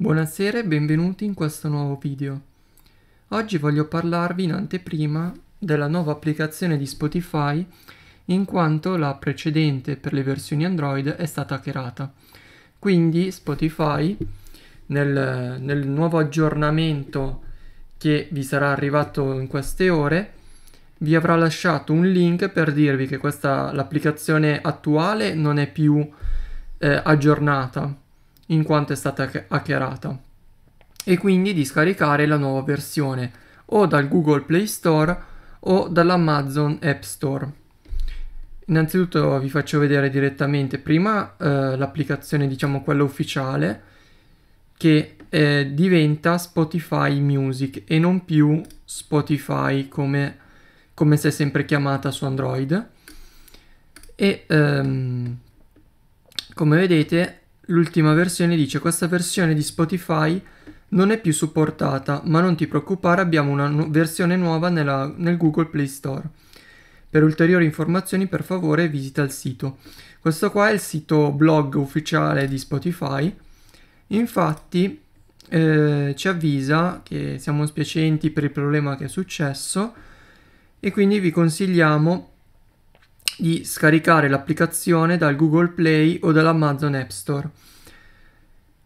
Buonasera e benvenuti in questo nuovo video. Oggi voglio parlarvi in anteprima della nuova applicazione di Spotify in quanto la precedente per le versioni Android è stata hackerata. Quindi Spotify nel, nel nuovo aggiornamento che vi sarà arrivato in queste ore vi avrà lasciato un link per dirvi che questa, l'applicazione attuale non è più eh, aggiornata in quanto è stata hackerata e quindi di scaricare la nuova versione o dal Google Play Store o dall'Amazon App Store. Innanzitutto vi faccio vedere direttamente prima eh, l'applicazione, diciamo quella ufficiale, che eh, diventa Spotify Music e non più Spotify come, come si è sempre chiamata su Android. E ehm, come vedete L'ultima versione dice questa versione di Spotify non è più supportata, ma non ti preoccupare, abbiamo una nu- versione nuova nella, nel Google Play Store. Per ulteriori informazioni per favore visita il sito. Questo qua è il sito blog ufficiale di Spotify. Infatti eh, ci avvisa che siamo spiacenti per il problema che è successo e quindi vi consigliamo di scaricare l'applicazione dal Google Play o dall'Amazon App Store.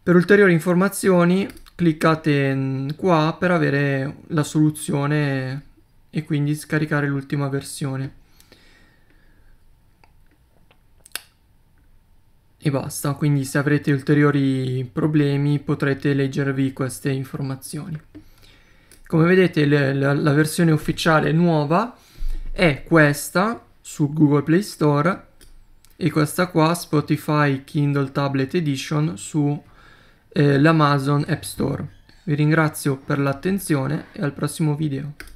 Per ulteriori informazioni cliccate mm, qua per avere la soluzione e quindi scaricare l'ultima versione. E basta, quindi se avrete ulteriori problemi potrete leggervi queste informazioni. Come vedete la versione ufficiale nuova è questa su Google Play Store e questa qua Spotify Kindle Tablet Edition su eh, l'Amazon App Store. Vi ringrazio per l'attenzione e al prossimo video.